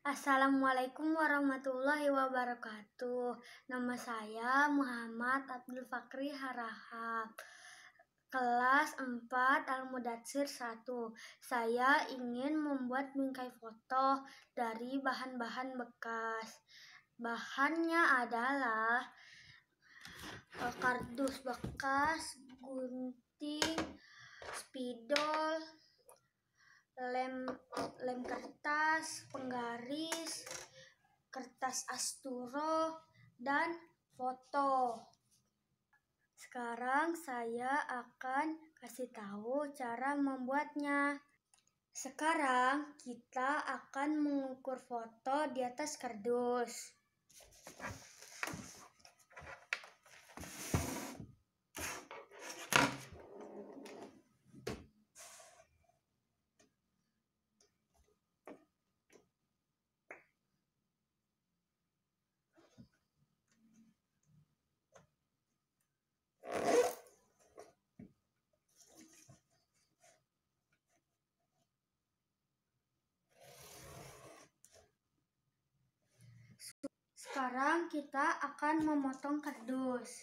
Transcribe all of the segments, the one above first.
Assalamualaikum warahmatullahi wabarakatuh. Nama saya Muhammad Abdul Fakri Harahap. Kelas 4 Al-Mudatsir 1. Saya ingin membuat bingkai foto dari bahan-bahan bekas. Bahannya adalah eh, kardus bekas, gunting, kertas Asturo, dan foto. Sekarang saya akan kasih tahu cara membuatnya. Sekarang kita akan mengukur foto di atas kardus. Sekarang kita akan memotong kardus.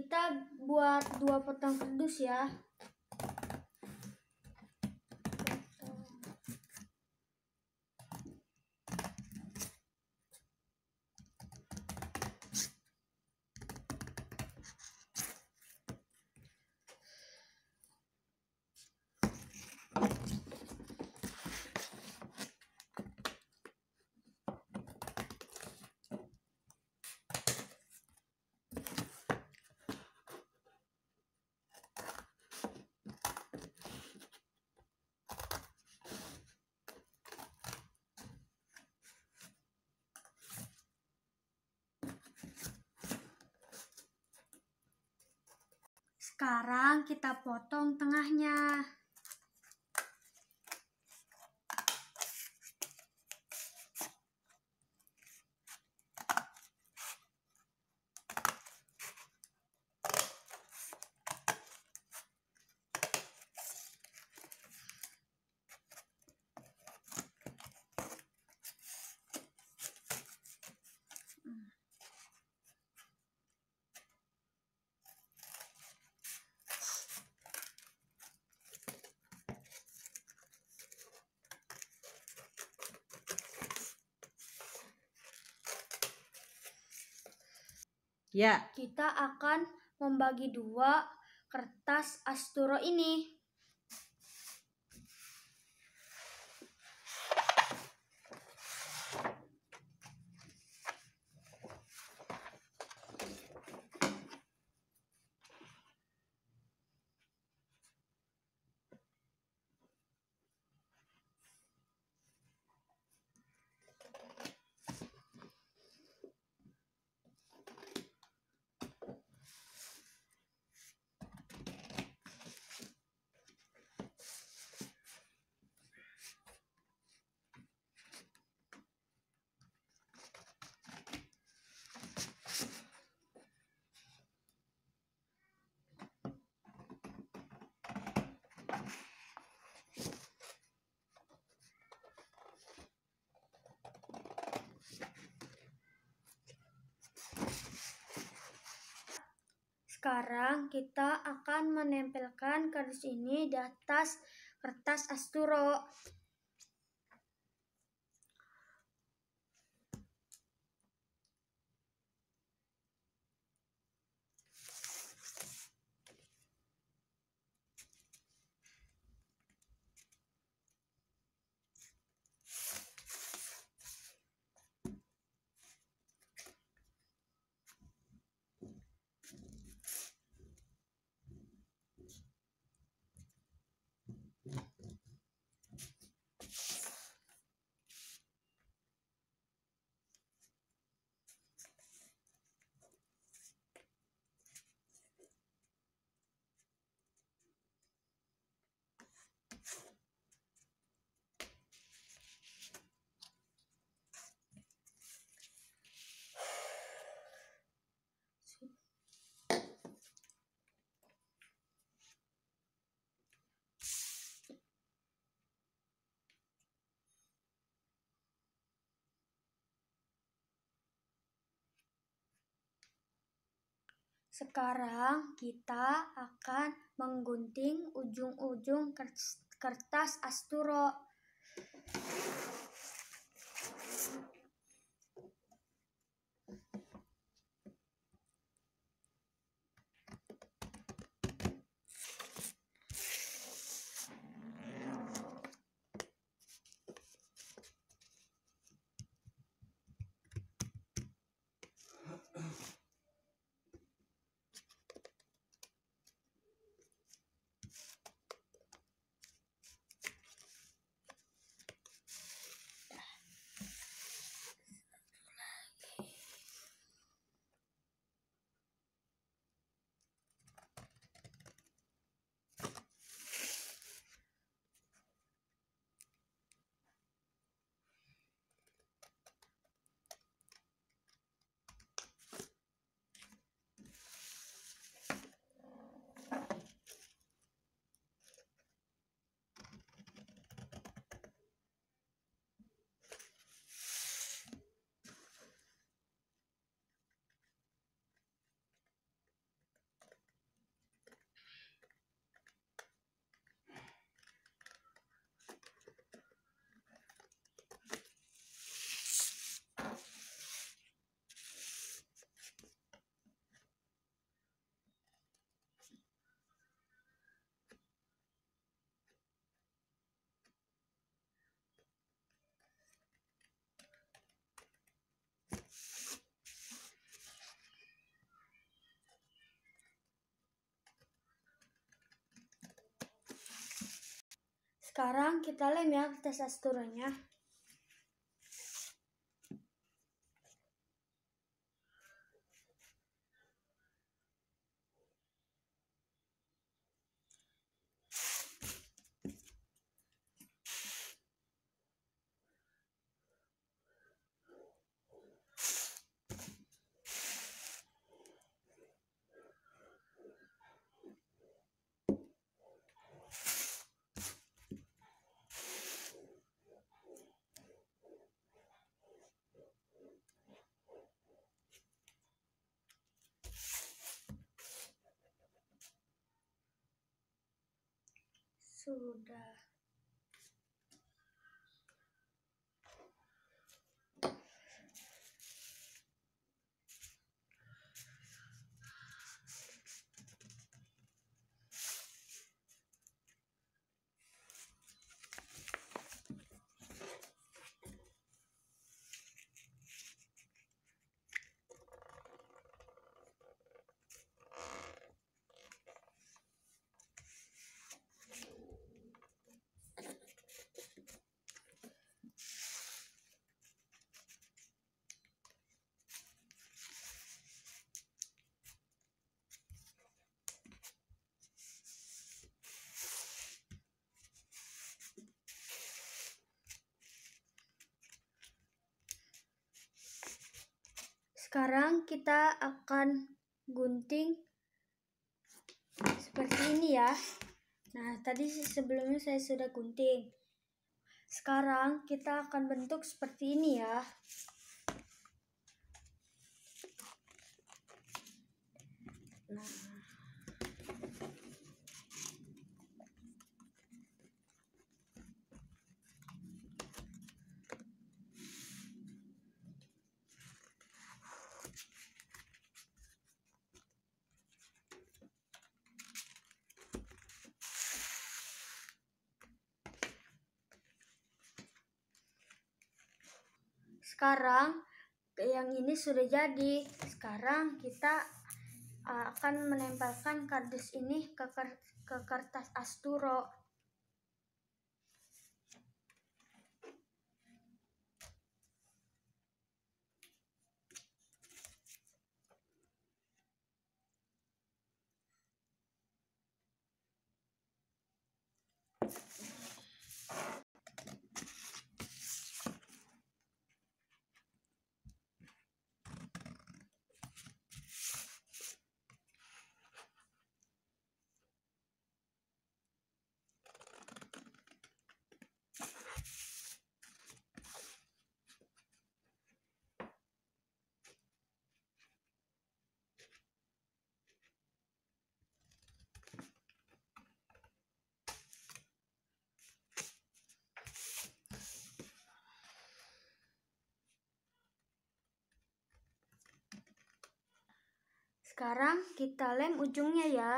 kita buat dua potong kardus ya Sekarang kita potong tengahnya. Ya. Kita akan membagi dua kertas Asturo ini. Sekarang kita akan menempelkan kardus ini di atas kertas asturo. Sekarang kita akan menggunting ujung-ujung kertas asturo. Sekarang kita lem ya tes asturnya Suda. Sekarang kita akan gunting seperti ini ya. Nah, tadi sebelumnya saya sudah gunting. Sekarang kita akan bentuk seperti ini ya. Nah. sekarang yang ini sudah jadi sekarang kita ah, akan menempelkan kardus ini ke, ke kertas asturo Sekarang kita lem ujungnya ya.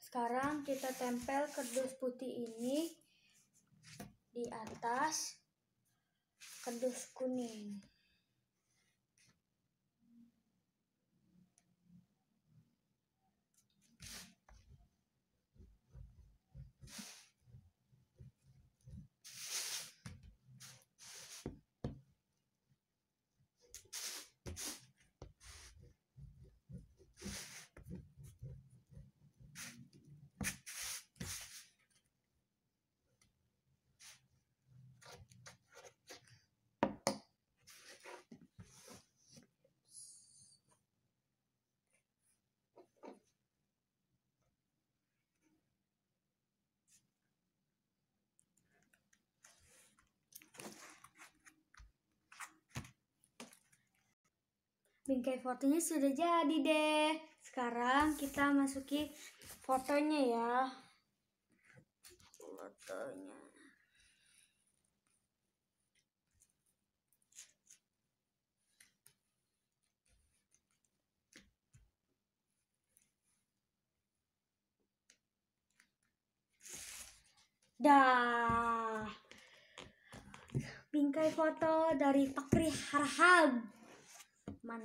Sekarang kita tempel kerdus putih ini di atas kerdus kuning. bingkai fotonya sudah jadi deh sekarang kita masuki fotonya ya fotonya Dah. Bingkai foto dari Pakri Harhab. man